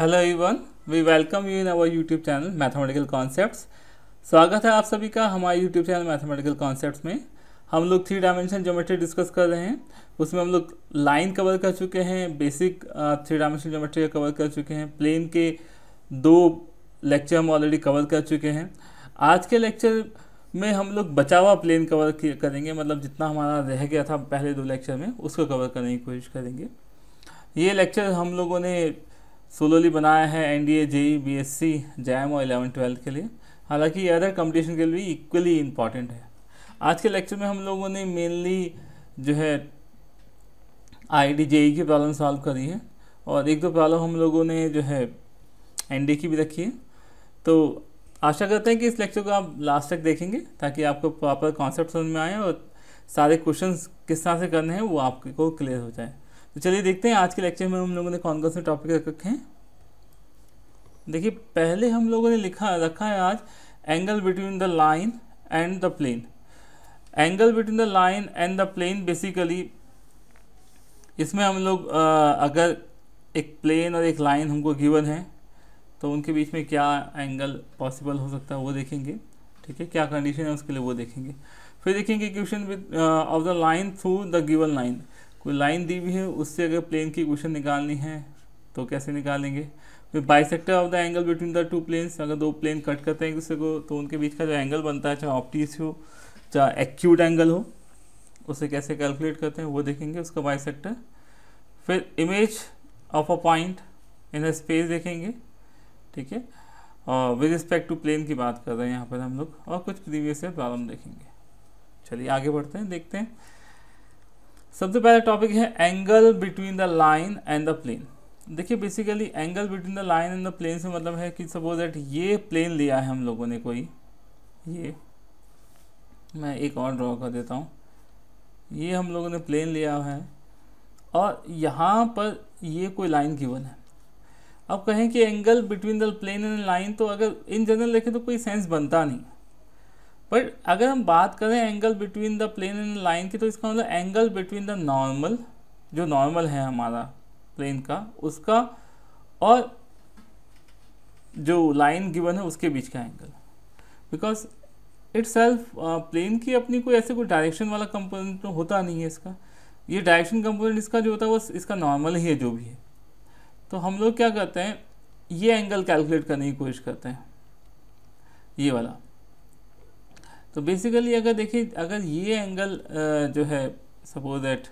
hello everyone we welcome you in our YouTube channel mathematical concepts स्वागत है आप सभी का हमारे यूट्यूब चैनल मैथमेटिकल कॉन्सेप्ट्स में हम लोग थ्री डायमेंशन ज्योमेट्री डिस्कस कर रहे हैं उसमें हम लोग लाइन कवर कर चुके हैं basic three dimension geometry cover कर चुके हैं प्लेन के दो लेक्चर हम ऑलरेडी कवर कर चुके हैं आज के लेक्चर में हम लोग बचा हुआ प्लेन कवर करेंगे मतलब जितना हमारा रह गया था पहले दो लेक्चर में उसको कवर करने की कोशिश करेंगे ये लेक्चर हम लोगों ने सोलोली बनाया है N D A J B S C JAM और एलेवन ट्वेल्थ के लिए हालांकि ये अदर कंपटीशन के लिए इक्वली इम्पॉर्टेंट है आज के लेक्चर में हम लोगों ने मेनली जो है आई डी ई की प्रॉब्लम सॉल्व करी है और एक दो प्रॉब्लम हम लोगों ने जो है एन डी की भी रखी है तो आशा करते हैं कि इस लेक्चर को आप लास्ट तक देखेंगे ताकि आपको प्रॉपर कॉन्सेप्ट समझ में आए और सारे क्वेश्चंस किस तरह से करने हैं वो आपको क्लियर हो जाए तो चलिए देखते हैं आज के लेक्चर में हम लोगों ने कौन कौन से टॉपिक रख रखे हैं देखिए पहले हम लोगों ने लिखा रखा है आज angle between the line and the plane angle between the line and the plane basically इसमें हम लोग अगर एक प्लेन और एक लाइन हमको गिवन है तो उनके बीच में क्या एंगल पॉसिबल हो सकता है वो देखेंगे ठीक है क्या कंडीशन है उसके लिए वो देखेंगे फिर देखेंगे question with of the line through the given line कोई लाइन दी हुई है उससे अगर प्लेन की इक्वेशन निकालनी है तो कैसे निकालेंगे फिर bisector of the angle between the two planes अगर दो प्लेन कट करते हैं किसी को तो उनके बीच का जो एंगल बनता है चाहे ऑप्टिस हो चाहे एक्यूट एंगल हो उसे कैसे कैलकुलेट करते हैं वो देखेंगे उसका बाइसेक्टर फिर image of a point in a space देखेंगे ठीक है और विद रिस्पेक्ट टू प्लेन की बात कर रहे हैं यहाँ पर हम लोग और कुछ प्रीवियस प्रॉब्लम देखेंगे चलिए आगे बढ़ते हैं देखते हैं सबसे पहला टॉपिक है angle between the line and the plane देखिए basically angle between the line and the plane से मतलब है कि सपोज दैट ये प्लेन लिया है हम लोगों ने कोई ये मैं एक और ड्रॉ कर देता हूँ ये हम लोगों ने प्लेन लिया है और यहाँ पर ये कोई लाइन गिवन है अब कहें कि angle between the plane and line तो अगर इन जनरल देखें तो कोई सेंस बनता नहीं बट अगर हम बात करें angle between the plane and line की तो इसका मतलब एंगल बिटवीन द नॉर्मल जो नॉर्मल है हमारा प्लेन का उसका और जो लाइन गिवन है उसके बीच का angle because itself plane की अपनी कोई ऐसे कोई डायरेक्शन वाला कंपोनेंट तो होता नहीं है इसका ये डायरेक्शन कंपोनेंट इसका जो होता है वो इसका नॉर्मल ही है जो भी है तो हम लोग क्या करते हैं ये एंगल कैलकुलेट करने की कोशिश करते हैं ये वाला तो बेसिकली अगर देखिए अगर ये एंगल जो है सपोज दैट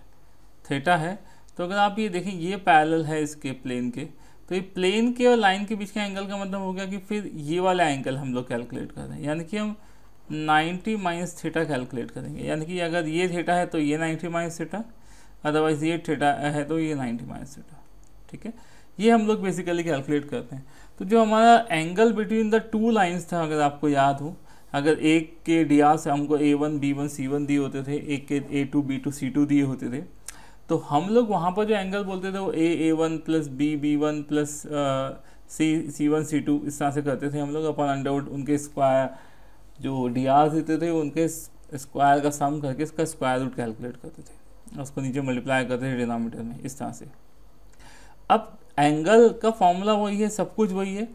थेटा है तो अगर आप ये देखें ये पैरेलल है इसके प्लेन के तो ये प्लेन के और लाइन के बीच के एंगल का मतलब हो गया कि फिर ये वाला एंगल हम लोग कैलकुलेट कर रहे हैं यानी कि हम 90 माइनस थीटा कैलकुलेट करेंगे यानी कि अगर ये थीटा है तो ये 90 माइनस थीटा अदरवाइज ये थीटा है तो ये 90 माइनस थीटा ठीक है ये हम लोग बेसिकली कैलकुलेट करते हैं तो जो हमारा angle between the two lines था अगर आपको याद हो अगर एक के डिया से हमको A one B one C one दिए होते थे एक के A two B two C two दिए होते थे तो हम लोग वहाँ पर जो एंगल बोलते थे वो A A one plus B B one plus C C one C two इस तरह से करते थे हम लोग अपन अंडरवुड उनके स्क्वायर जो डी आर देते थे उनके स्क्वायर का सम करके इसका स्क्वायर रूट कैलकुलेट करते थे उसको नीचे मल्टीप्लाई करते थे डिनोमीटर में इस तरह से अब एंगल का फॉर्मूला वही है सब कुछ वही है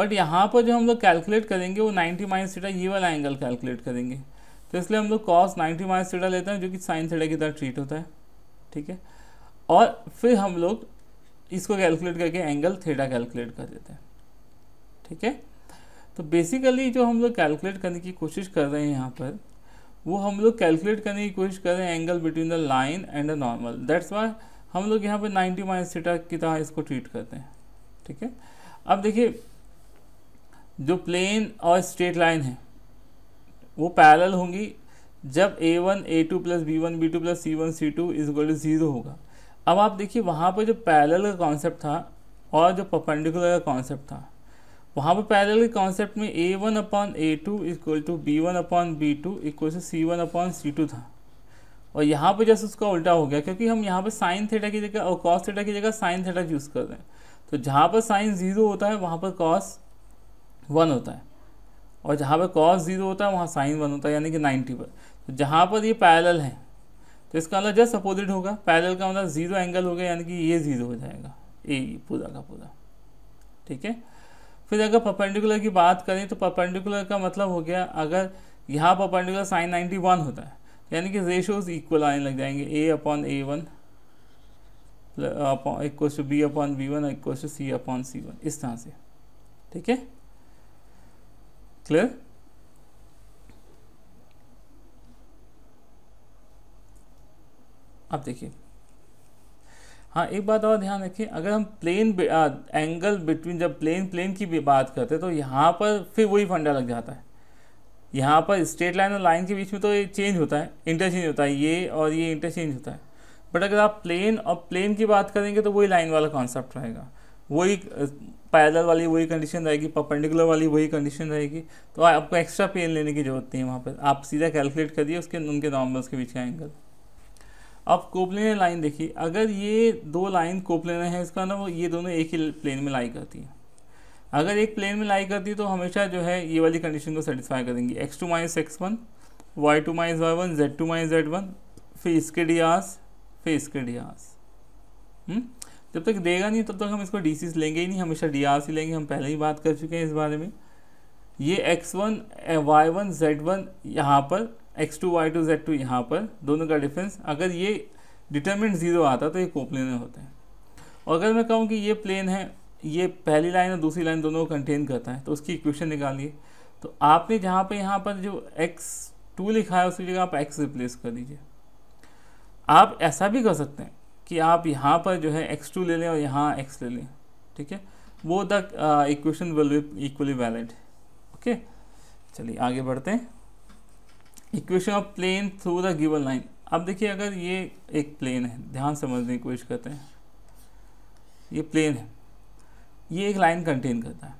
बट यहाँ पर जो हम लोग कैलकुलेट करेंगे वो 90 माइनस थीटा ये वाला एंगल कैलकुलेट करेंगे तो इसलिए हम लोग कॉस 90 माइनस थीटा लेते हैं जो कि साइन थीटा की तरह ट्रीट होता है ठीक है और फिर हम लोग इसको कैलकुलेट करके एंगल थीटा कैलकुलेट कर देते हैं ठीक है तो बेसिकली जो हम लोग कैलकुलेट करने की कोशिश कर रहे हैं यहाँ पर वो हम लोग कैलकुलेट करने की कोशिश कर रहे हैं angle between the line and the normal that's why हम लोग यहाँ पर नाइन्टी माइनस थीटा की तरह इसको ट्रीट करते हैं ठीक है अब देखिए जो प्लेन और स्ट्रेट लाइन है वो पैरल होंगी जब A one A two plus B one B two plus C one C two is to zero होगा अब आप देखिए वहाँ पर जो पैरल का कॉन्सेप्ट था और जो परपेंडिकुलर का कॉन्सेप्ट था वहाँ पर पैरल के कॉन्सेप्ट में A one upon A two equal to B one upon B two equal to C one upon C two था और यहाँ पर जैसे उसका उल्टा हो गया क्योंकि हम यहाँ पर साइन थीटा की जगह और कॉस थीटा की जगह साइन थीटा यूज़ कर रहे हैं तो जहाँ पर साइन ज़ीरो होता है वहाँ पर कॉस वन होता है और जहाँ पर कॉस ज़ीरो होता है वहाँ साइन वन होता है यानी कि नाइन्टी पर तो जहाँ पर ये पैरल है तो इसका मतलब जस्ट अपोजिट होगा पैरल का मतलब ज़ीरो एंगल हो गया यानी कि ये ज़ीरो हो जाएगा ए पूरा का पूरा ठीक है फिर अगर परपेंडिकुलर की बात करें तो परपेंडिकुलर का मतलब हो गया अगर यहाँ परपेंडिकुलर साइन नाइन्टी वन होता है यानी कि रेशोज इक्वल आने लग जाएंगे A upon A one upon equal to B upon B one equal to C upon C one इस तरह से ठीक है clear आप देखिए हाँ एक बात और ध्यान रखिए अगर हम प्लेन एंगल बिटवीन जब प्लेन प्लेन की भी बात करते हैं तो यहाँ पर फिर वही फंडा लग जाता है यहाँ पर स्ट्रेट लाइन और लाइन के बीच में तो ये चेंज होता है इंटरचेंज होता है ये और ये इंटरचेंज होता है बट अगर आप प्लेन और प्लेन की बात करेंगे तो वही लाइन वाला कॉन्सेप्ट रहेगा वही पैदल वाली वही कंडीशन रहेगी परपेंडिकुलर वाली वही कंडीशन रहेगी तो आपको एक्स्ट्रा पेन लेने की जरूरत नहीं है वहाँ पर आप सीधा कैलकुलेट करिए उसके उनके नॉर्मल्स के बीच का एंगल अब कोप्लेनर लाइन देखिए अगर ये दो लाइन कोप्लेनर है इसका ना वो ये दोनों एक ही प्लेन में लाई करती है अगर एक प्लेन में लाई करती है तो हमेशा जो है ये वाली कंडीशन को सेटिस्फाई करेंगी X two minus X one Y two minus Y one Z two minus Z one फिर इसके डी आस फिर इसके डी आर्स जब तक देगा नहीं तब तक हम इसको डी लेंगे ही नहीं हमेशा डी आर लेंगे हम पहले ही बात कर चुके हैं इस बारे में ये X one Y one Z one यहाँ पर X two Y two Z two यहाँ पर दोनों का डिफरेंस अगर ये डिटर्मिनेंट ज़ीरो आता तो ये कोप्लेनर होते हैं और अगर मैं कहूँ कि ये प्लेन है ये पहली लाइन और दूसरी लाइन दोनों को कंटेन करता है तो उसकी इक्वेशन निकालिए तो आपने जहाँ पर यहाँ पर जो एक्स टू लिखा है उसकी जगह आप एक्स रिप्लेस कर दीजिए आप ऐसा भी कर सकते हैं कि आप यहाँ पर जो है एक्स टू ले लें और यहाँ एक्स ले लें ठीक है वो the equation will be equally valid okay चलिए आगे बढ़ते हैं equation of plane through the given line अब देखिए अगर ये एक प्लेन है ध्यान समझने की कोशिश करते हैं ये प्लेन है ये एक लाइन कंटेन करता है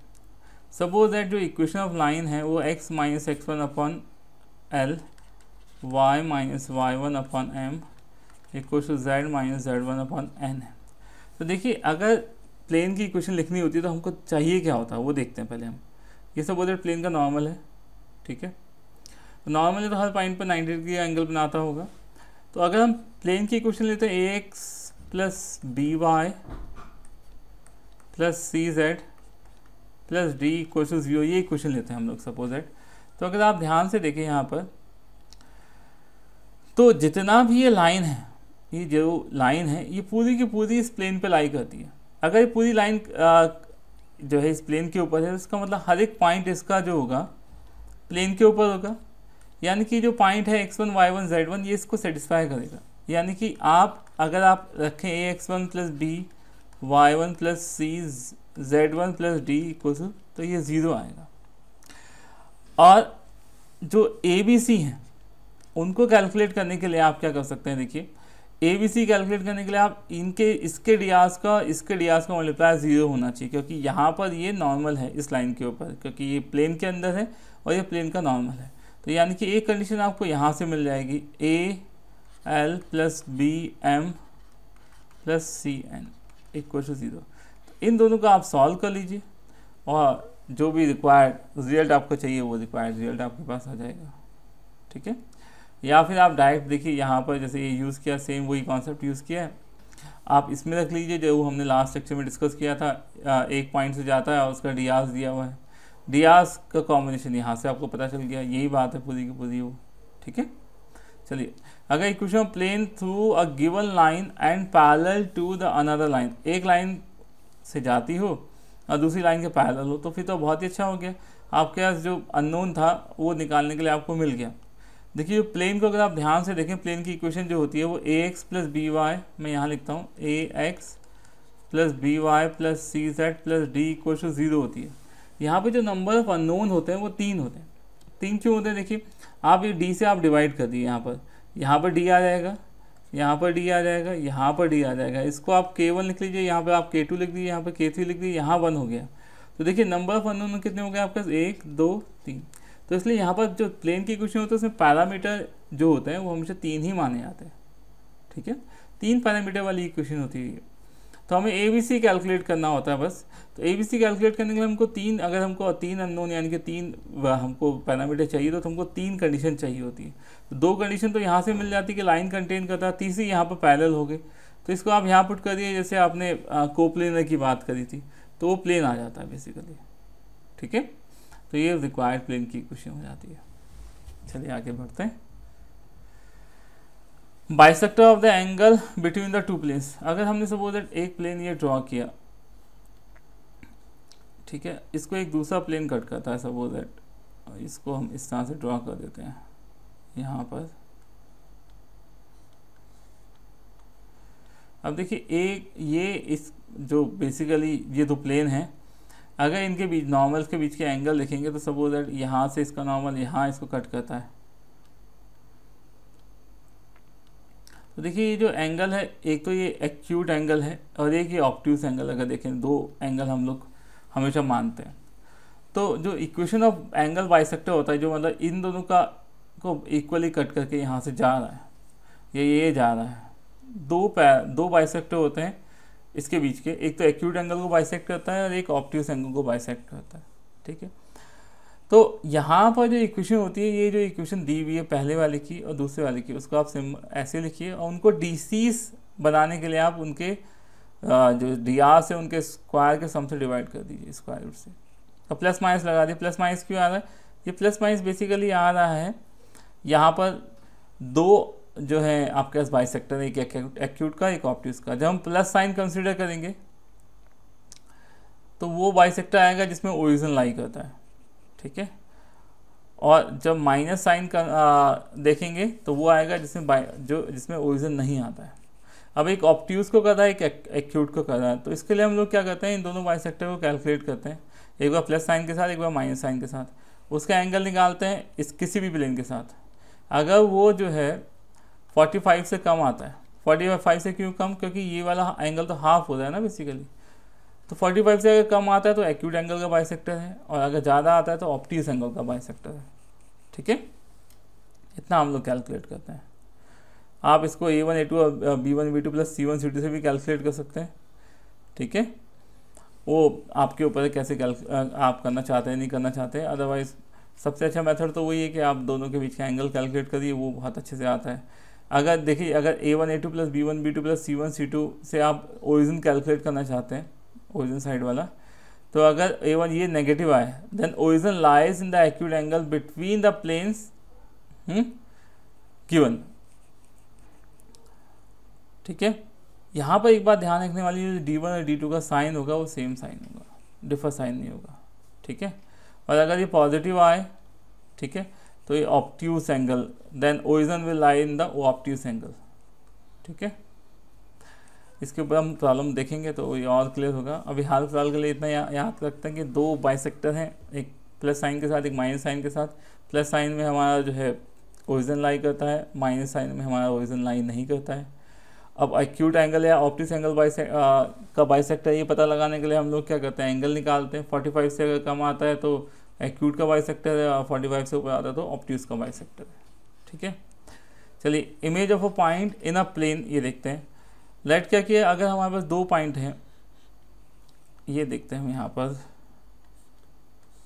सपोज दैट जो इक्वेशन ऑफ लाइन है वो X minus X one upon L Y minus Y one upon M equal to Z minus Z one upon N है तो देखिए अगर प्लेन की इक्वेशन लिखनी होती है तो हमको चाहिए क्या होता है वो देखते हैं पहले हम ये सब उधर प्लेन का नॉर्मल है ठीक है तो नॉर्मल तो हर पॉइंट पर नाइन्टी डिग्री एंगल बनाता होगा तो अगर हम प्लेन की इक्वेशन लेते हैं A X plus B Y plus C Z plus D equal to zero ये इक्वेशन लेते हैं हम लोग सपोज तो अगर आप ध्यान से देखें यहाँ पर तो जितना भी ये लाइन है ये जो लाइन है ये पूरी की पूरी इस प्लेन पे लाई करती है अगर ये पूरी लाइन जो है इस प्लेन के ऊपर है तो इसका मतलब हर एक पॉइंट इसका जो होगा प्लेन के ऊपर होगा यानी कि जो पॉइंट है X one Y one Z one ये इसको सेटिस्फाई करेगा यानी कि आप अगर आप रखें A X one plus B Y one plus C Z one plus D equal तो ये ज़ीरो आएगा और जो ए बी सी हैं उनको कैलकुलेट करने के लिए आप क्या कर सकते हैं देखिए ए बी सी कैलकुलेट करने के लिए आप इनके इसके डियाज का इसके डियाज का मल्टीप्लायर ज़ीरो होना चाहिए क्योंकि यहाँ पर ये नॉर्मल है इस लाइन के ऊपर क्योंकि ये प्लेन के अंदर है और ये प्लेन का नॉर्मल है तो यानी कि एक कंडीशन आपको यहाँ से मिल जाएगी A L plus B M plus C N equal to zero तो इन दोनों का आप सॉल्व कर लीजिए और जो भी रिक्वायर्ड रिजल्ट आपको चाहिए वो रिक्वायर्ड रिजल्ट आपके पास आ जाएगा ठीक है या फिर आप डायरेक्ट देखिए यहाँ पर जैसे ये यूज़ किया सेम वही कॉन्सेप्ट यूज़ किया है आप इसमें रख लीजिए जो हमने लास्ट लेक्चर में डिस्कस किया था एक पॉइंट से जाता है और उसका डियाज दिया हुआ है डियाज का कॉम्बिनेशन यहाँ से आपको पता चल गया यही बात है पूरी की पूरी वो ठीक है चलिए अगर question plane through a given line and parallel to the another line एक लाइन से जाती हो और दूसरी लाइन के पैरेलल हो तो फिर तो बहुत ही अच्छा हो गया आपके पास जो अननोन था वो निकालने के लिए आपको मिल गया देखिए जो प्लेन को अगर आप ध्यान से देखें प्लेन की इक्वेशन जो होती है वो A X plus B Y मैं यहाँ लिखता हूँ A X plus B Y plus C Z plus D equal to zero होती है यहाँ पे जो नंबर ऑफ अननोन होते हैं वो तीन होते हैं तीन क्यों होते हैं देखिए आप ये डी से आप डिवाइड कर दिए यहाँ पर यहाँ पर डी आ जाएगा यहाँ पर डी आ जाएगा यहाँ पर डी आ जाएगा इसको आप के वन लिख लीजिए यहाँ पर आप के टू लिख दीजिए यहाँ पर के थ्री लिख दीजिए यहाँ वन हो गया तो देखिए नंबर ऑफ अननोन कितने हो गए आपके पास एक दो तीन तो इसलिए यहाँ पर जो प्लेन की क्वेश्चन होते हैं उसमें पैरामीटर जो होते हैं वो हमेशा तीन ही माने जाते हैं ठीक है तीन पैरामीटर वाली क्वेश्चन होती है तो हमें ए बी सी कैलकुलेट करना होता है बस तो ए बी सी कैलकुलेट करने के लिए हमको तीन अगर हमको तीन अननोन यानी कि तीन हमको पैरामीटर चाहिए तो, तो हमको तीन कंडीशन चाहिए होती है तो दो कंडीशन तो यहाँ से मिल जाती है कि लाइन कंटेन करता है तीसरी यहाँ पर पैरल हो गए तो इसको आप यहाँ पुट करिए जैसे आपने कोप्लेनर की बात करी थी तो वो प्लेन आ जाता है बेसिकली ठीक है तो ये रिक्वायर्ड प्लेन की इक्वेशन हो जाती है चलिए आगे बढ़ते हैं bisector of the angle between the two planes अगर हमने सपोज दैट एक प्लेन ये ड्रॉ किया ठीक है इसको एक दूसरा प्लेन कट करता है सपोज दैट इसको हम इस तरह से ड्रॉ कर देते हैं यहाँ पर अब देखिए एक ये इस जो बेसिकली ये दो प्लेन है अगर इनके बीच नॉर्मल्स के बीच के एंगल देखेंगे तो सपोज दैट यहाँ से इसका नॉर्मल यहाँ इसको कट करता है तो देखिए ये जो एंगल है एक तो ये एक्यूट एंगल है और एक ये ऑप्ट्यूस एंगल अगर देखें दो एंगल हम लोग हमेशा मानते हैं तो जो इक्वेशन ऑफ एंगल बाइसेक्टर होता है जो मतलब इन दोनों का को इक्वली कट करके यहाँ से जा रहा है या ये जा रहा है दो पैर दो बाइसेक्टर होते हैं इसके बीच के एक तो एक्यूट एंगल को बाइसेक्ट करता है और एक ऑप्टिक्स एंगल को बाइसेक्ट करता है ठीक है तो यहाँ पर जो इक्वेशन होती है ये जो इक्वेशन दी हुई है पहले वाले की और दूसरे वाले की उसको आप ऐसे लिखिए और उनको डी बनाने के लिए आप उनके जो डी आर से उनके स्क्वायर के सम से डिवाइड कर दीजिए स्क्वायर रूट से और प्लस माइनस लगा दिए प्लस माइनस क्यों आ रहा है ये प्लस माइनस बेसिकली आ रहा है यहाँ पर दो जो है आपके पास बाई सेक्टर एक एक्यूट का एक ऑप्टिस का जब हम प्लस साइन कंसिडर करेंगे तो वो बाई सेक्टर आएगा जिसमें ओरिजन लाई करता है ठीक है और जब माइनस साइन का आ, देखेंगे तो वो आएगा जिसमें बाई जो जिसमें ओरिजन नहीं आता है अब एक ऑप्टिज़ को कर रहा है एक एक्यूट को कर रहा है तो इसके लिए हम लोग क्या करते हैं इन दोनों बाई सेक्टर को कैलकुलेट करते हैं एक बार प्लस साइन के साथ एक बार माइनस साइन के साथ उसका एंगल निकालते हैं इस किसी भी प्लेन के साथ अगर वो जो है फोर्टी फाइव से कम आता है फोर्टी फाइव से क्यों कम क्योंकि ये वाला एंगल तो हाफ होता है ना बेसिकली तो 45 से अगर कम आता है तो एक्यूट एंगल का सेक्टर है और अगर ज़्यादा आता है तो ऑप्टिस एंगल का सेक्टर है ठीक है इतना हम लोग कैलकुलेट करते हैं आप इसको A one A two B one B two plus C one C two से भी कैलकुलेट कर सकते हैं ठीक है वो आपके ऊपर कैसे आप करना चाहते हैं नहीं करना चाहते अदरवाइज़ सबसे अच्छा मेथड तो वही है कि आप दोनों के बीच का एंगल कैलकुलेट करिए वो बहुत अच्छे से आता है अगर देखिए अगर A one A two plus B one B two plus C one C two से आप ओरिजिन कैलकुलेट करना चाहते हैं ओरिजिन साइड वाला तो अगर ए वन ये नेगेटिव आए then origin lies in the acute angle between the planes one ठीक है यहाँ पर एक बात ध्यान रखने वाली है डी वन और डी टू का साइन होगा वो सेम साइन होगा डिफर साइन नहीं होगा ठीक है और अगर ये पॉजिटिव आए ठीक है तो ये obtuse angle then origin will lie in the obtuse angle ठीक है इसके ऊपर हम प्रॉब्लम देखेंगे तो ये और क्लियर होगा अभी हाल फिलहाल के लिए इतना याद रखते हैं कि दो बाइसेक्टर हैं एक प्लस साइन के साथ एक माइनस साइन के साथ प्लस साइन में हमारा जो है ओरिजन लाई करता है माइनस साइन में हमारा ओरिजन लाई नहीं करता है अब एक्यूट एंगल या ऑप्टिक्स एंगल से का बाइसेक्टर ये पता लगाने के लिए हम लोग क्या करते हैं एंगल निकालते हैं 45 से अगर कम आता है तो एक्यूट का बाई सेक्टर है फोर्टी फाइव से ऊपर आता है तो ऑप्टिक्स का बाई सेक्टर है ठीक है चलिए image of a point in a plane ये देखते हैं लेट क्या किया अगर हमारे पास दो पॉइंट हैं ये देखते हैं हम यहाँ पर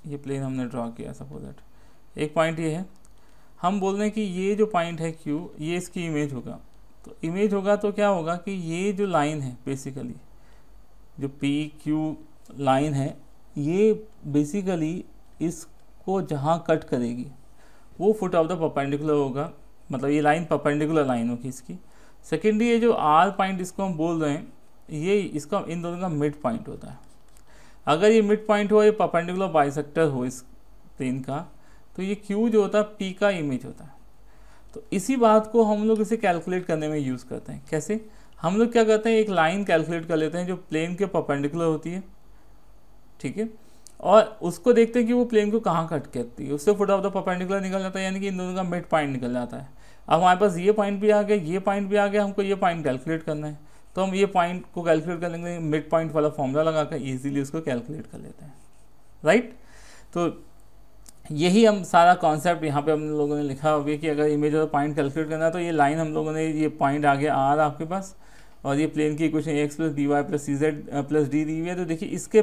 ये प्लेन हमने ड्रॉ किया सपोज दैट एक पॉइंट ये है हम बोल रहे हैं कि ये जो पॉइंट है क्यू ये इसकी इमेज होगा तो इमेज होगा तो क्या होगा कि ये जो लाइन है बेसिकली जो पी क्यू लाइन है ये बेसिकली इसको जहाँ कट करेगी वो फुट ऑफ द परपेंडिकुलर होगा मतलब ये लाइन परपेंडिकुलर लाइन होगी इसकी सेकेंडली ये जो आर पॉइंट इसको हम बोल रहे हैं ये इसका इन दोनों का मिड पॉइंट होता है अगर ये मिड पॉइंट हो ये परपेंडिकुलर बाइसेक्टर हो इस प्लेन का तो ये क्यू जो होता है पी का इमेज होता है तो इसी बात को हम लोग इसे कैलकुलेट करने में यूज़ करते हैं कैसे हम लोग क्या करते हैं एक लाइन कैलकुलेट कर लेते हैं जो प्लेन के परपेंडिकुलर होती है ठीक है और उसको देखते हैं कि वो प्लेन को कहाँ कट करती है उससे फुट ऑफ द पर्पेंडिकुलर निकल जाता है यानी कि इन दोनों का मिड पॉइंट निकल जाता है अब हमारे पास ये पॉइंट भी आ गया ये पॉइंट भी आ गया हमको ये पॉइंट कैलकुलेट करना है तो हम ये पॉइंट को कैलकुलेट कर लेंगे मिड पॉइंट वाला फॉर्मूला लगा कर ईजिली उसको कैलकुलेट कर लेते हैं राइट तो यही हम सारा कॉन्सेप्ट यहाँ पे हम लोगों ने लिखा हुआ कि अगर इमेज और पॉइंट कैलकुलेट करना है तो ये लाइन हम लोगों ने ये पॉइंट आ गया आर आपके पास और ये प्लेन की equation X plus D Y plus C Z plus D दी हुई है तो देखिए इसके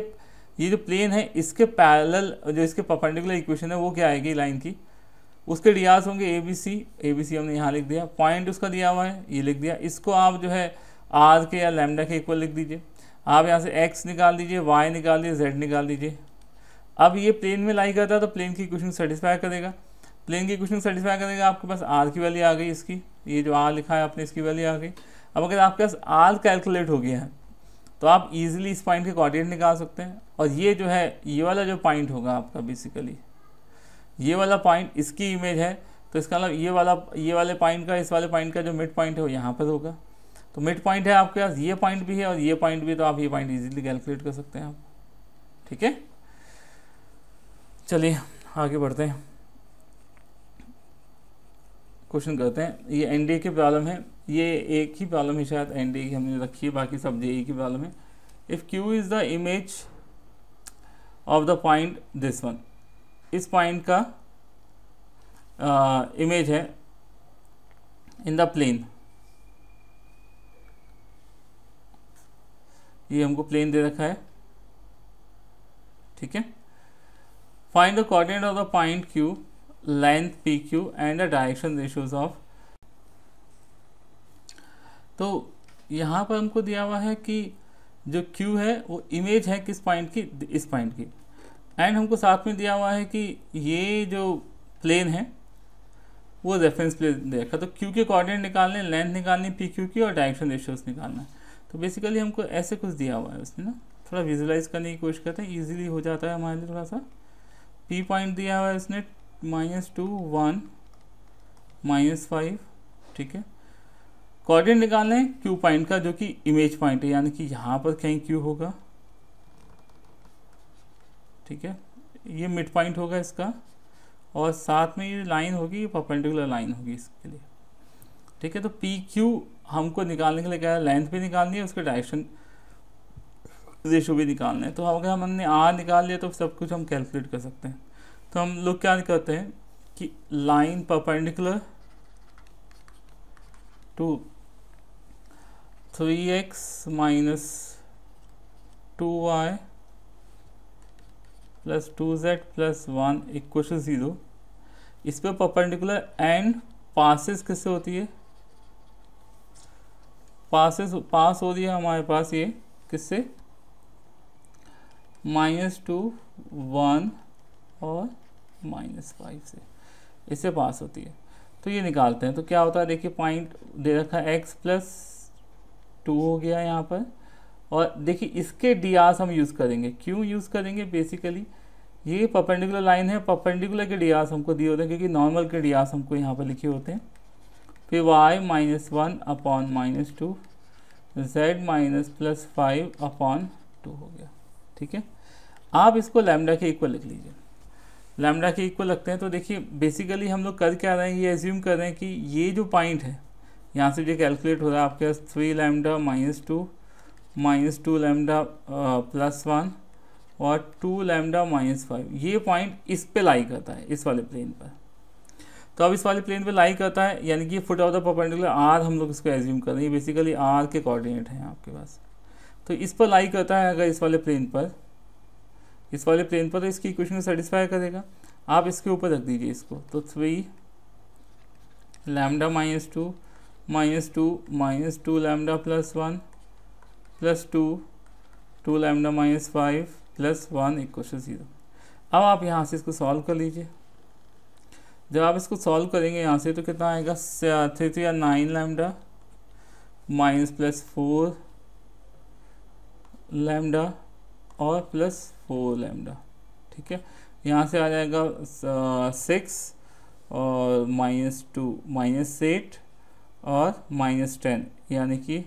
ये जो प्लेन है इसके पैरल जो इसके परपेंडिकुलर इक्वेशन है वो क्या आएगी लाइन की उसके डियाज होंगे A B C A B C हमने यहाँ लिख दिया पॉइंट उसका दिया हुआ है ये लिख दिया इसको आप जो है आर के या लेमडा के इक्वल लिख दीजिए आप यहाँ से एक्स निकाल दीजिए वाई निकाल दीजिए जेड निकाल दीजिए अब ये प्लेन में लाई करता है तो प्लेन की इक्वेशन सेटिस्फाई करेगा प्लेन की इक्वेशन सेटिस्फाई करेगा आपके पास आर की वैल्यू आ गई इसकी ये जो आर लिखा है आपने इसकी वैल्यू आ गई अब अगर आपके पास आर कैलकुलेट हो गया है तो आप इजीली इस पॉइंट के कोऑर्डिनेट निकाल सकते हैं और ये जो है ये वाला जो पॉइंट होगा आपका बेसिकली ये वाला पॉइंट इसकी इमेज है तो इसका मतलब ये वाला ये वाले पॉइंट का इस वाले पॉइंट का जो मिड पॉइंट है वो यहाँ पर होगा तो मिड पॉइंट है आपके पास ये पॉइंट भी है और ये पॉइंट भी तो आप ये पॉइंट इजीली कैलकुलेट कर सकते हैं आप ठीक है चलिए आगे बढ़ते हैं क्वेश्चन करते हैं ये एन की प्रॉब्लम है ये एक ही प्रॉब्लम है शायद एन की हमने रखी है बाकी सब जे की प्रॉब्लम है if Q is the image of the point this one इस पॉइंट का इमेज है इन द प्लेन ये हमको प्लेन दे रखा है ठीक है find the coordinate of the point Q length P Q and the direction ratios of तो यहां पर हमको दिया हुआ है कि जो Q है वो इमेज है किस पॉइंट की इस पॉइंट की एंड हमको साथ में दिया हुआ है कि ये जो प्लेन है वो रेफरेंस प्लेन देखा तो क्यू के कोऑर्डिनेट निकालने लेंथ निकालनी पी क्यू की और डायरेक्शन रेशियोज निकालना है तो बेसिकली हमको ऐसे कुछ दिया हुआ है उसने ना थोड़ा विजुलाइज करने की कोशिश करते हैं ईजिली हो जाता है हमारे लिए थोड़ा सा पी पॉइंट दिया हुआ है उसने minus two one minus five ठीक है कोऑर्डिनेट निकालें क्यू पॉइंट का जो कि इमेज पॉइंट है यानी कि यहाँ पर कहीं क्यू होगा ठीक है ये मिड पॉइंट होगा इसका और साथ में ये लाइन होगी परपेंडिकुलर लाइन होगी इसके लिए ठीक है तो पी क्यू हमको निकालने के लिए क्या है लेंथ भी निकालनी है उसके डायरेक्शन रेशो भी निकालना है तो अगर हमने आर निकाल लिया तो सब कुछ हम कैलकुलेट कर सकते हैं तो हम लोग क्या करते हैं कि line perpendicular to three X minus two Y plus two Z plus one equal to zero इस पर परपेंडिकुलर एंड पासिस किससे होती है पासिस पास हो रही है हमारे पास ये किससे माइनस टू वन और माइनस फाइव से इससे पास होती है तो ये निकालते हैं तो क्या होता है देखिए पॉइंट दे रखा है एक्स प्लस टू हो गया यहाँ पर और देखिए इसके डी आर्स हम यूज़ करेंगे क्यों यूज़ करेंगे बेसिकली ये पपेंडिकुलर लाइन है पपेंडिकुलर के डी आर्स हमको दिए होते हैं क्योंकि नॉर्मल के डी आर्स हमको यहाँ पर लिखे होते हैं फिर Y minus one upon minus two Z minus plus five upon two हो गया ठीक है आप इसको लैमडा के इक्वल लिख लीजिए लैमडा के इक्वल लगते हैं तो देखिए बेसिकली हम लोग कर क्या रहे हैं ये एज्यूम कर रहे हैं कि ये जो पॉइंट है यहाँ से जो कैलकुलेट हो रहा है आपके पास three lambda minus two minus two lambda plus one और टू लैमडा माइनस फाइव ये पॉइंट इस पे लाई करता है इस वाले प्लेन पर तो अब इस वाले प्लेन पे लाई करता है यानी कि foot of the perpendicular R हम लोग इसको एज्यूम कर रहे हैं बेसिकली आर के कोऑर्डिनेट हैं आपके पास तो इस पर लाई करता है अगर इस वाले प्लेन पर इस वाले प्लेन पर तो इसकी इक्वेशन को सेटिस्फाई करेगा आप इसके ऊपर रख दीजिए इसको तो three lambda minus two minus two minus two lambda plus one plus two two lambda minus five plus one एक ज़ीरो अब आप यहाँ से इसको सॉल्व कर लीजिए जब आप इसको सॉल्व करेंगे यहाँ से तो कितना आएगा थ्री थ्री या nine lambda minus plus four lambda और प्लस फोर लैमडा ठीक है यहाँ से आ जाएगा सिक्स uh, और माइनस टू माइनस एट और माइनस टेन यानी कि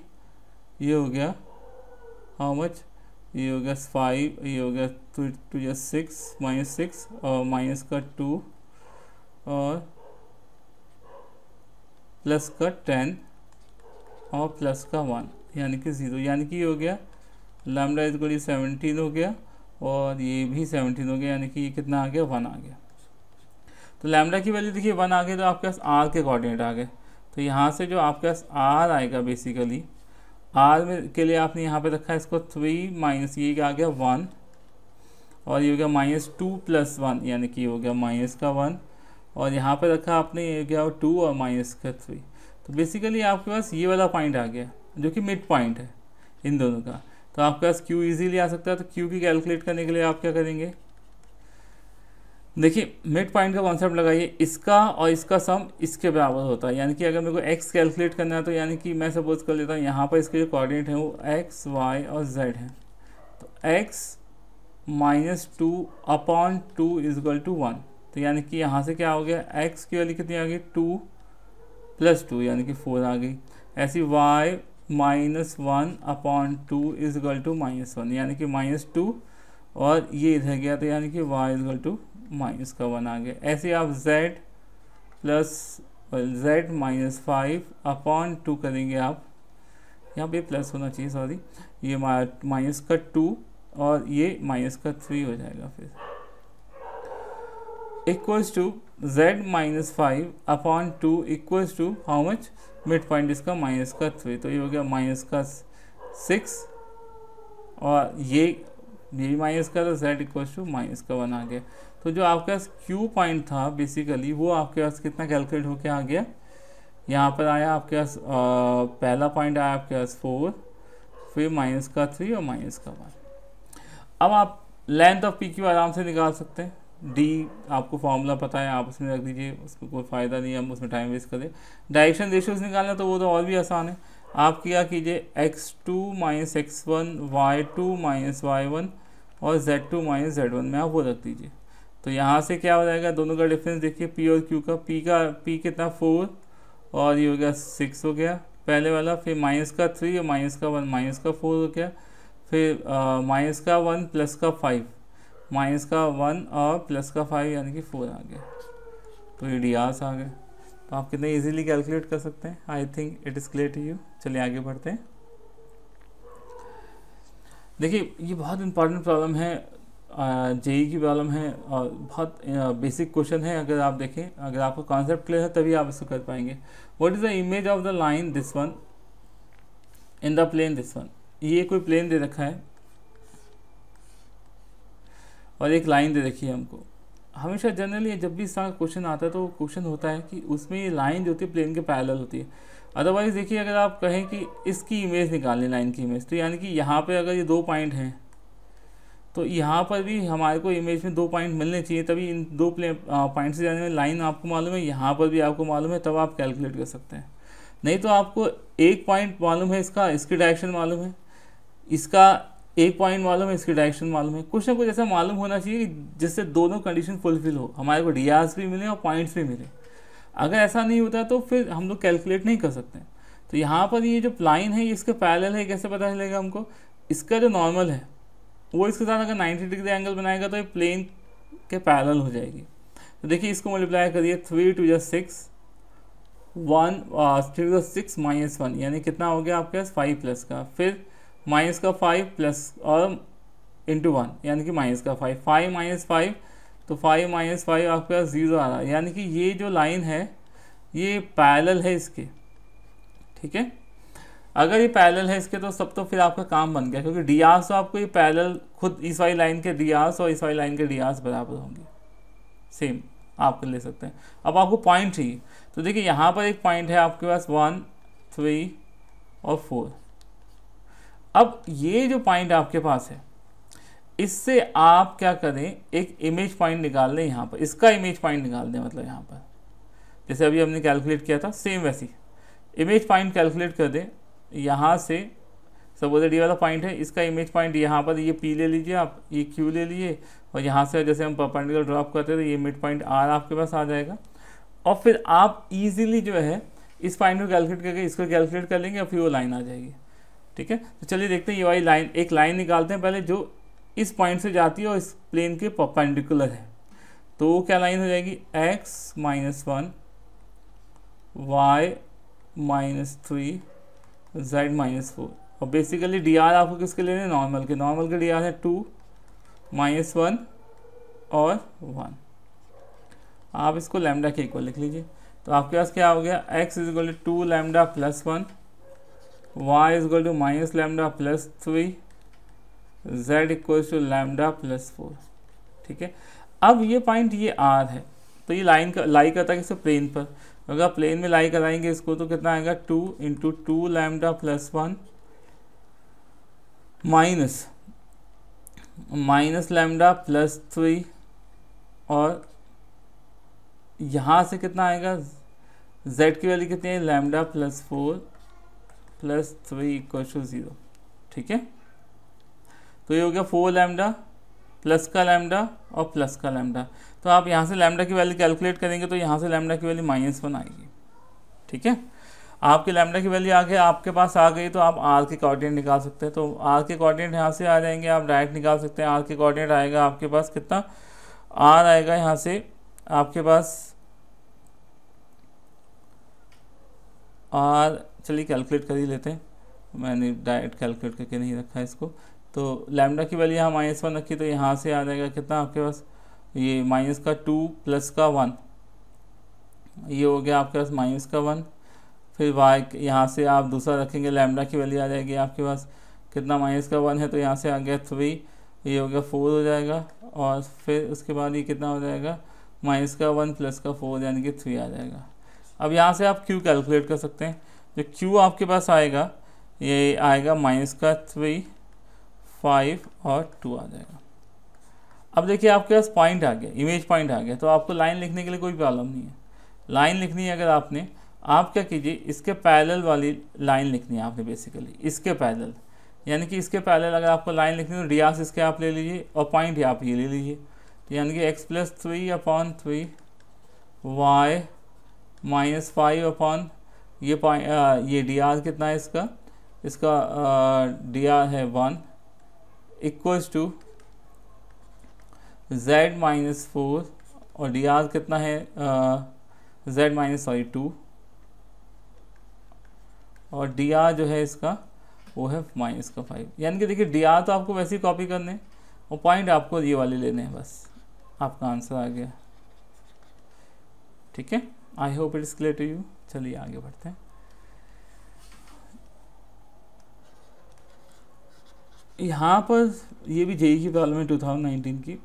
ये हो गया हाउ मच ये हो गया फाइव ये हो गया टू टू या सिक्स माइनस सिक्स और माइनस का टू और प्लस का टेन और प्लस का वन यानी कि ज़ीरो यानी कि ये हो गया लैमडा इज ये सेवनटीन हो गया और ये भी सेवनटीन हो गया यानी कि ये कितना आ गया वन आ गया तो लैमडा की वैल्यू देखिए वन आ गया तो आपके पास आर के कोऑर्डिनेट आ गए तो यहाँ से जो आपके पास आर आएगा बेसिकली आर में के लिए आपने यहाँ पे रखा है इसको थ्री माइनस ये आ गया वन और ये हो गया माइनस टू प्लस वन यानी कि हो गया माइनस का वन और यहाँ पे रखा आपने ये गया टू और माइनस का थ्री तो बेसिकली आपके पास ये वाला पॉइंट आ गया जो कि मिड पॉइंट है इन दोनों का तो आपके पास क्यू ईजीली आ सकता है तो क्यू की कैलकुलेट करने के लिए आप क्या करेंगे देखिए मिड पॉइंट का कॉन्सेप्ट लगाइए इसका और इसका सम इसके बराबर होता है यानी कि अगर मेरे को एक्स कैलकुलेट करना है तो यानी कि मैं सपोज कर लेता हूँ यहाँ पर इसके जो कोऑर्डिनेट हैं वो एक्स वाई और जेड हैं तो X minus two upon two equal two one तो यानी कि यहाँ से क्या हो गया एक्स की वाली कितनी आ गई टू प्लस टू यानी कि फोर आ गई ऐसी Y minus one upon two equal two minus one यानी कि माइनस टू और ये इधर गया तो यानी कि वाई इजल टू माइनस का वन आ गया ऐसे आप z plus z minus five upon two करेंगे आप यहाँ पे प्लस होना चाहिए सॉरी ये माइनस का टू और ये माइनस का थ्री हो जाएगा फिर equals two z minus five upon two equals two how much mid point इसका माइनस का थ्री तो ये हो गया माइनस का सिक्स और ये भी माइनस का तो जेड इक्व टू माइनस का वन आ गया तो जो आपके पास क्यू पॉइंट था बेसिकली वो आपके पास कितना कैलकुलेट होके आ गया यहाँ पर आया आपके पास पहला पॉइंट आया आपके पास फोर फिर माइनस का थ्री और माइनस का वन अब आप लेंथ ऑफ पी क्यू आराम से निकाल सकते हैं डी आपको फॉर्मूला पता है आप उसमें रख दीजिए उसमें कोई फ़ायदा नहीं है हम उसमें टाइम वेस्ट करें डायरेक्शन रेशियोज निकालना तो वो तो और भी आसान है आप क्या कीजिए X two minus X one Y two minus Y one और Z2 टू माइनस जेड में आप वो रख दीजिए तो यहाँ से क्या हो जाएगा दोनों का डिफरेंस देखिए P और Q का P का P कितना फोर और ये हो गया सिक्स हो गया पहले वाला फिर माइनस का थ्री और माइनस का वन माइनस का फोर हो गया फिर माइनस का वन प्लस का फाइव माइनस का वन और प्लस का फाइव यानी कि फोर आ गया तो ये डी आ गए तो आप कितने इजीली कैलकुलेट कर सकते हैं I think it is clear to you चलिए आगे बढ़ते हैं देखिए ये बहुत इंपॉर्टेंट प्रॉब्लम है जेई e की प्रॉब्लम है और बहुत बेसिक क्वेश्चन है अगर आप देखें अगर आपको कॉन्सेप्ट क्लियर है तभी आप इसको कर पाएंगे what is the image of the line this one in the plane this one ये कोई प्लेन दे रखा है और एक लाइन दे रखी है हमको हमेशा जनरली जब भी इस तरह क्वेश्चन आता है तो क्वेश्चन होता है कि उसमें ये लाइन जो होती है प्लेन के पैरल होती है अदरवाइज़ देखिए अगर आप कहें कि इसकी इमेज लें लाइन की इमेज तो यानी कि यहाँ पे अगर ये दो पॉइंट हैं तो यहाँ पर भी हमारे को इमेज में दो पॉइंट मिलने चाहिए तभी इन दो प्ले पॉइंट से जाने में लाइन आपको मालूम है यहाँ पर भी आपको मालूम है तब आप कैलकुलेट कर सकते हैं नहीं तो आपको एक पॉइंट मालूम है इसका इसकी डायरेक्शन मालूम है इसका एक पॉइंट मालूम है इसकी डायरेक्शन मालूम है कुछ ना कुछ ऐसा मालूम होना चाहिए जिससे दोनों कंडीशन फुलफिल हो हमारे को डी भी मिले और पॉइंट्स भी मिले अगर ऐसा नहीं होता तो फिर हम लोग कैलकुलेट नहीं कर सकते तो यहाँ पर ये जो लाइन है ये इसके पैरेलल है कैसे पता चलेगा हमको इसका जो नॉर्मल है वो इसके साथ अगर 90 डिग्री एंगल बनाएगा तो ये प्लेन के पैरेलल हो जाएगी तो देखिए इसको मल्टीप्लाई करिए थ्री टू जो six one three two six minus one यानी कितना हो गया आपके पास फाइव प्लस का फिर माइनस का फाइव प्लस और इंटू वन यानी कि माइनस का फाइव फाइव माइनस फाइव तो फाइव माइनस फाइव आपके पास ज़ीरो आ रहा है यानी कि ये जो लाइन है ये पैरेलल है इसके ठीक है अगर ये पैरेलल है इसके तो सब तो फिर आपका काम बन गया क्योंकि डी तो आपको ये पैरेलल खुद इस वाली लाइन के डी और इस वाली लाइन के डी बराबर होंगे सेम आप ले सकते हैं अब आपको पॉइंट चाहिए तो देखिए यहाँ पर एक पॉइंट है आपके पास वन थ्री और फोर अब ये जो पॉइंट आपके पास है इससे आप क्या करें एक इमेज पॉइंट निकाल लें यहाँ पर इसका इमेज पॉइंट निकाल दें मतलब यहाँ पर जैसे अभी हमने कैलकुलेट किया था सेम वैसी इमेज पॉइंट कैलकुलेट कर दें यहाँ से सपोज डी वाला पॉइंट है इसका इमेज पॉइंट यहाँ पर ये पी ले लीजिए आप ये क्यू ले लीजिए और यहाँ से जैसे हम पर्पेंडिकुलर ड्रॉप करते थे तो ये मिड पॉइंट आर आपके पास आ जाएगा और फिर आप इजीली जो है इस पॉइंट को कैलकुलेट करके इसको कैलकुलेट कर लेंगे और फिर वो लाइन आ जाएगी ठीक है तो चलिए देखते हैं ये वाली लाइन एक लाइन निकालते हैं पहले जो इस पॉइंट से जाती है और इस प्लेन के परपेंडिकुलर है तो वो क्या लाइन हो जाएगी x minus one Y minus three Z minus four और बेसिकली डी आर आपको किसके लेने हैं नॉर्मल के नॉर्मल के डी आर है टू माइनस वन और वन आप इसको लैमडा के इक्वल लिख लीजिए तो आपके पास क्या हो गया x is equal to two lambda plus one Y is equal to minus lambda plus three z equals to lambda plus four ठीक है अब ये पॉइंट ये r है तो ये लाइन का लाई करता है किसी प्लेन पर अगर आप प्लेन में लाई कराएंगे इसको तो कितना आएगा two into two lambda plus one minus minus lambda plus three और यहाँ से कितना आएगा z की वैल्यू कितनी है lambda plus four plus three equal to zero ठीक है तो ये हो गया फोर लैमडा प्लस का लैमडा और प्लस का लैमडा तो आप यहाँ से लैमडा की वैल्यू कैलकुलेट करेंगे तो यहाँ से लैमडा की वैल्यू माइनस वन आएगी ठीक है आपके लैमडा की वैल्यू आगे आपके पास आ गई तो आप आर के कॉर्डिनेट निकाल सकते हैं तो आर के कॉर्डिनेट यहाँ से आ जाएंगे आप डायरेक्ट निकाल सकते हैं आर के कॉर्डिनेट आएगा आपके पास कितना आर आएगा यहाँ से आपके पास आर चलिए कैलकुलेट कर ही लेते हैं मैंने डायरेक्ट कैलकुलेट करके नहीं रखा इसको तो लैमडा की वैल्यू यहाँ माइनस वन रखी तो यहाँ से आ जाएगा कितना आपके पास ये माइनस का टू प्लस का वन ये हो गया आपके पास माइनस का वन फिर वाई यहाँ से आप दूसरा रखेंगे लैमडा की वैल्यू आ जाएगी आपके पास कितना माइनस का वन है तो यहाँ से आ गया थ्री ये हो गया फोर हो जाएगा और फिर उसके बाद ये कितना हो जाएगा माइनस का वन प्लस का फोर यानी कि थ्री आ जाएगा अब यहाँ से आप क्यू कैलकुलेट कर सकते हैं जो क्यू आपके पास आएगा ये आएगा माइनस का थ्री फाइव और टू आ जाएगा अब देखिए आपके पास पॉइंट आ गया इमेज पॉइंट आ गया तो आपको लाइन लिखने के लिए कोई प्रॉब्लम नहीं है लाइन लिखनी है अगर आपने आप क्या कीजिए इसके पैरेलल वाली लाइन लिखनी है आपने बेसिकली इसके पैरेलल यानी कि इसके पैरेलल अगर आपको लाइन लिखनी है तो रियास इसके आप ले लीजिए और पॉइंट आप ये ले लीजिए तो यानी कि X plus three upon three Y minus five upon ये पॉइंट ये डी आर कितना है इसका इसका डी आर है one equals two Z minus four और डी आर कितना है जेड माइनस सॉरी टू और डी आर जो है इसका वो है माइनस का फाइव यानी कि देखिए डी आर तो आपको वैसे ही कॉपी करने और पॉइंट आपको ये वाले लेने हैं बस आपका आंसर आ गया ठीक है I hope it's clear to you चलिए आगे बढ़ते हैं यहाँ पर ये भी जेई की प्रॉब्लम है 2019 की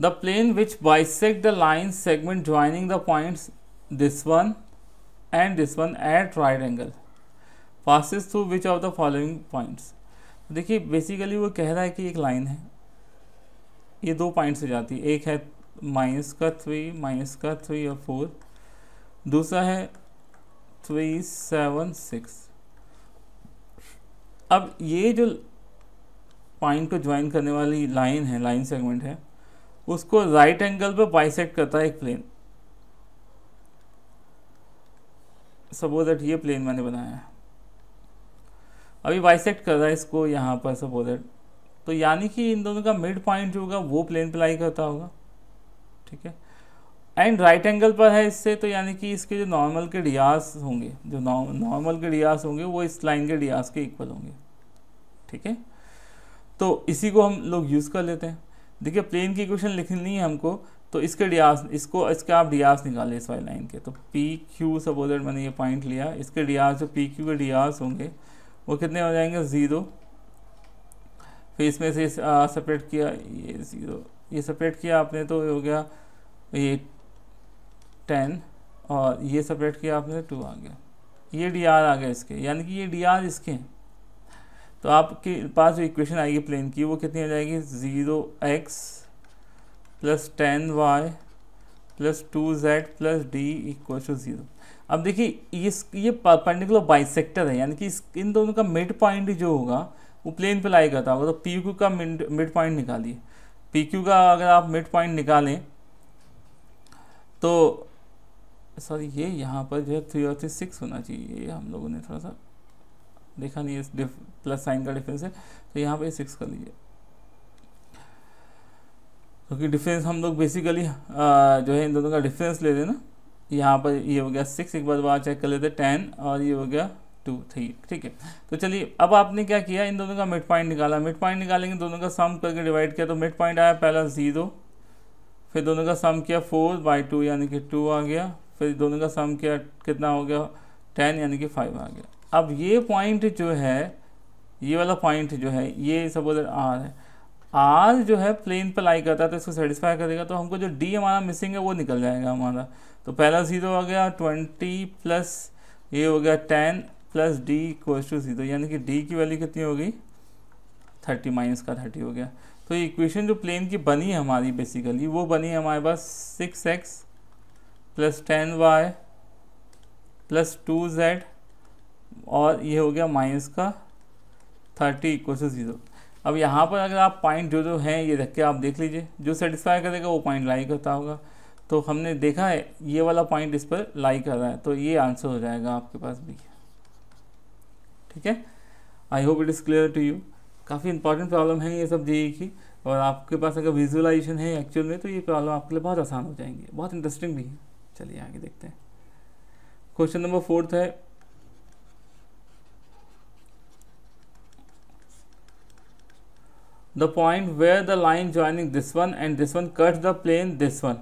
the plane which bisect the line segment joining the points this one and this one at right angle passes through which of the following points देखिए बेसिकली वो कह रहा है कि एक लाइन है ये दो पॉइंट से जाती है एक है माइनस का थ्री माइनस का थ्री और फोर दूसरा है थ्री सेवन सिक्स अब ये जो पॉइंट को ज्वाइन करने वाली लाइन है लाइन सेगमेंट है उसको राइट एंगल पर बाइसेक्ट करता है एक प्लेन सपोज दैट ये प्लेन मैंने बनाया है अभी बाइसेक्ट कर रहा है इसको यहाँ पर सपोज दैट तो यानी कि इन दोनों का मिड पॉइंट जो होगा वो प्लेन पर लाई करता होगा ठीक है एंड राइट एंगल पर है इससे तो यानी कि इसके जो नॉर्मल के डियास होंगे जो नॉर्मल के डियास होंगे वो इस लाइन के डियास के इक्वल होंगे ठीक है तो इसी को हम लोग यूज़ कर लेते हैं देखिए प्लेन की इक्वेशन लिखनी है हमको तो इसके रियाज इसको इसके आप रियाज निकालें इस वाली लाइन के तो पी क्यू सपोज मैंने ये पॉइंट लिया इसके रियाज जो पी क्यू के रियाज होंगे वो कितने हो जाएंगे ज़ीरो फिर इसमें से सेपरेट किया ये ज़ीरो ये सेपरेट किया आपने तो हो गया ये टेन और ये सेपरेट किया आपने टू तो आ गया ये डी आर आ गया इसके यानी कि ये डी आर इसके हैं तो आपके पास जो इक्वेशन आएगी प्लेन की वो कितनी आ जाएगी zero X plus ten Y plus two Z plus D equal to zero अब देखिए ये ये पर्पेंडिकुलर बाइसेक्टर है यानी कि इस इन दोनों का मिड पॉइंट जो होगा वो प्लेन पे लाई करता होगा तो पी क्यू का मिड पॉइंट निकालिए पी क्यू का अगर आप मिड पॉइंट निकालें तो सॉरी ये यहाँ पर जो है थ्री और थ्री सिक्स होना चाहिए हम लोगों ने थोड़ा सा देखा नहीं है प्लस साइन का डिफरेंस है तो यहाँ पे सिक्स कर लीजिए क्योंकि तो डिफरेंस हम लोग बेसिकली जो है इन दोनों का डिफरेंस ले लेना यहाँ पर ये हो गया सिक्स एक बार वहाँ चेक कर लेते टेन और ये हो गया टू थ्री ठीक है तो चलिए अब आपने क्या किया इन दोनों का मिड पॉइंट निकाला मिड पॉइंट निकालेंगे दोनों का सम करके डिवाइड किया तो मिड पॉइंट आया पहला ज़ीरो फिर दोनों का सम किया फोर बाई टू यानी कि टू आ गया फिर दोनों का सम किया कितना हो गया टेन यानी कि फाइव आ गया अब ये पॉइंट जो है ये वाला पॉइंट जो है ये सपोज आर है आर जो है प्लेन पर लाई करता है तो इसको सेटिस्फाई करेगा तो हमको जो डी हमारा मिसिंग है वो निकल जाएगा हमारा तो पहला ज़ीरो तो आ गया ट्वेंटी प्लस ये हो गया ten plus D equals to zero यानी कि डी की वैल्यू कितनी होगी थर्टी माइनस का थर्टी हो गया तो ये इक्वेशन जो प्लेन की बनी है हमारी बेसिकली वो बनी है हमारे पास six X plus ten Y plus two Z और ये हो गया माइनस का थर्टी इक्वल टू ज़ीरो अब यहाँ पर अगर आप पॉइंट जो जो हैं ये रख के आप देख लीजिए जो सेटिस्फाई करेगा वो पॉइंट लाई करता होगा तो हमने देखा है ये वाला पॉइंट इस पर लाई कर रहा है तो ये आंसर हो जाएगा आपके पास भी ठीक है I hope it is clear to you काफ़ी इंपॉर्टेंट प्रॉब्लम है ये सब जी की और आपके पास अगर विजुअलाइजेशन है एक्चुअल में तो ये प्रॉब्लम आपके लिए बहुत आसान हो जाएंगे बहुत इंटरेस्टिंग भी है चलिए आगे देखते हैं क्वेश्चन नंबर फोर्थ है the point where the line joining this one and this one cuts the plane this one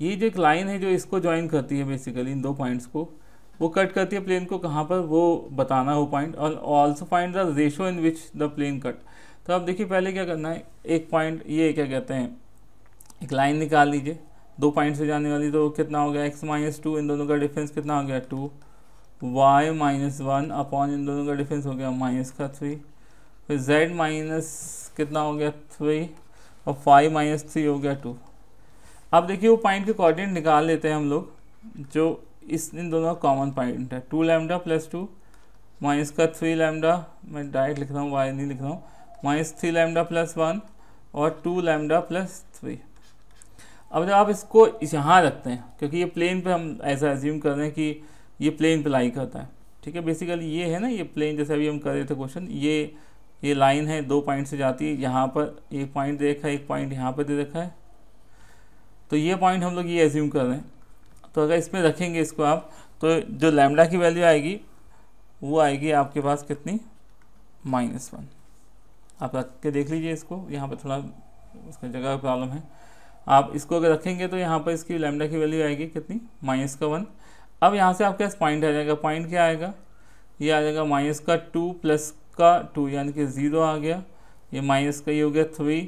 ये जो एक लाइन है जो इसको ज्वाइन करती है बेसिकली इन दो पॉइंट्स को वो कट करती है प्लेन को कहाँ पर वो बताना है वो पॉइंट और also find the ratio in which the plane cut तो आप देखिए पहले क्या करना है एक पॉइंट ये क्या कहते हैं एक लाइन निकाल लीजिए दो पॉइंट से जाने वाली तो कितना हो गया एक्स माइनस टू इन दोनों का डिफरेंस कितना हो गया two Y minus one upon इन दोनों का डिफरेंस हो गया माइनस का थ्री फिर z माइनस कितना हो गया थ्री और फाइव माइनस थ्री हो गया टू अब देखिए वो पॉइंट के कोऑर्डिनेट निकाल लेते हैं हम लोग जो इस इन दोनों का कॉमन पॉइंट है two lambda plus two minus का थ्री लैमडा मैं डायरेक्ट लिख रहा हूँ वाई नहीं लिख रहा हूँ minus three lambda plus one और टू लैमडा प्लस थ्री अब जब आप इसको यहाँ रखते हैं क्योंकि ये प्लेन पे हम ऐसा एज्यूम कर रहे हैं कि ये प्लेन पे लाई करता है ठीक है बेसिकली ये है ना ये प्लेन जैसे अभी हम कर रहे थे क्वेश्चन ये ये लाइन है दो पॉइंट से जाती है यहाँ पर एक पॉइंट दे रखा है एक पॉइंट यहाँ पर दे रखा है तो ये पॉइंट हम लोग ये एज्यूम कर रहे हैं तो अगर इसमें रखेंगे इसको आप तो जो लैमडा की वैल्यू आएगी वो आएगी आपके पास कितनी माइनस वन आप रख के देख लीजिए इसको यहाँ पर थोड़ा उसका जगह प्रॉब्लम है आप इसको अगर रखेंगे तो यहाँ पर इसकी लैमडा की वैल्यू आएगी कितनी माइनस का वन अब यहाँ से आपके पास पॉइंट आ जाएगा पॉइंट क्या आएगा ये आ जाएगा माइनस का टू प्लस का टू यानी कि ज़ीरो आ गया ये माइनस का ये हो गया थ्री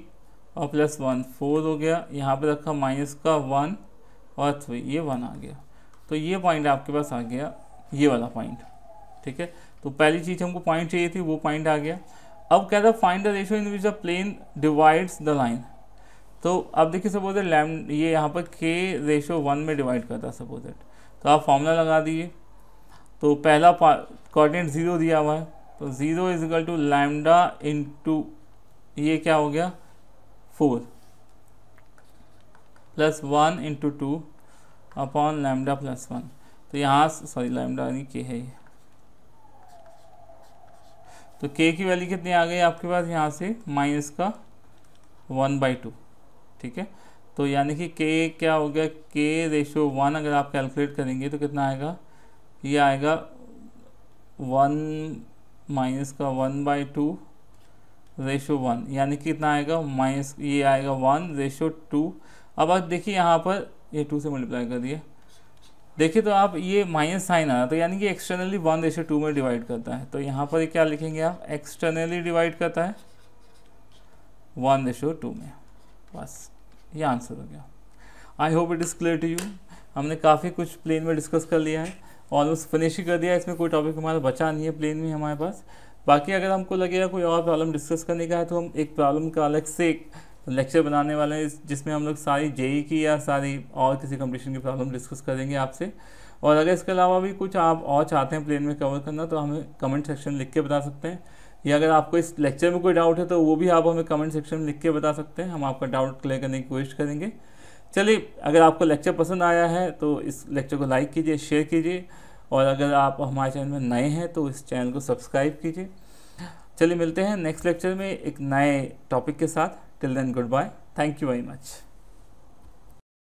और प्लस वन फोर हो गया यहाँ पे रखा माइनस का वन और थ्री ये वन आ गया तो ये पॉइंट आपके पास आ गया ये वाला पॉइंट ठीक है तो पहली चीज़ हमको पॉइंट चाहिए थी वो पॉइंट आ गया अब कह रहा find the ratio in which the plane divides the line तो अब देखिए सपोज दैट लैम ये यहाँ पर के रेशो वन में डिवाइड करता सपोज दैट तो आप फॉर्मूला लगा दिए तो पहला कोऑर्डिनेट ज़ीरो दिया हुआ है तो zero is equal to lambda into ये क्या हो गया four plus one into two upon lambda plus one तो यहाँ सॉरी लैमडा यानी के है ये तो के की वैल्यू कितनी आ गई आपके पास यहाँ से माइनस का वन बाई टू ठीक है तो यानी कि के क्या हो गया के रेशो वन अगर आप कैलकुलेट करेंगे तो कितना आएगा ये आएगा वन माइनस का one by two ratio one यानी कितना आएगा माइनस ये आएगा वन रेशो टू अब आप देखिए यहाँ पर ये टू से मल्टीप्लाई कर दिए देखिए तो आप ये माइनस साइन आ रहा तो यानी कि एक्सटर्नली वन रेशो टू में डिवाइड करता है तो यहाँ पर क्या लिखेंगे आप एक्सटर्नली डिवाइड करता है वन रेशो टू में बस ये आंसर हो गया I hope it is clear to you हमने काफ़ी कुछ प्लेन में डिस्कस कर लिया है ऑलमोस्ट फिनिश ही कर दिया इसमें कोई टॉपिक हमारा बचा नहीं है प्लेन में हमारे पास बाकी अगर हमको लगेगा कोई और प्रॉब्लम डिस्कस करने का है तो हम एक प्रॉब्लम का अलग से एक लेक्चर बनाने वाले हैं जिसमें हम लोग सारी जेई e की या सारी और किसी कंपटीशन की प्रॉब्लम डिस्कस करेंगे आपसे और अगर इसके अलावा भी कुछ आप और चाहते हैं प्लेन में कवर करना तो हमें कमेंट सेक्शन लिख के बता सकते हैं या अगर आपको इस लेक्चर में कोई डाउट है तो वो भी आप हमें कमेंट सेक्शन में लिख के बता सकते हैं हम आपका डाउट क्लियर करने की कोशिश करेंगे चलिए अगर आपको लेक्चर पसंद आया है तो इस लेक्चर को लाइक कीजिए शेयर कीजिए और अगर आप हमारे चैनल में नए हैं तो इस चैनल को सब्सक्राइब कीजिए चलिए मिलते हैं नेक्स्ट लेक्चर में एक नए टॉपिक के साथ till then goodbye thank you very much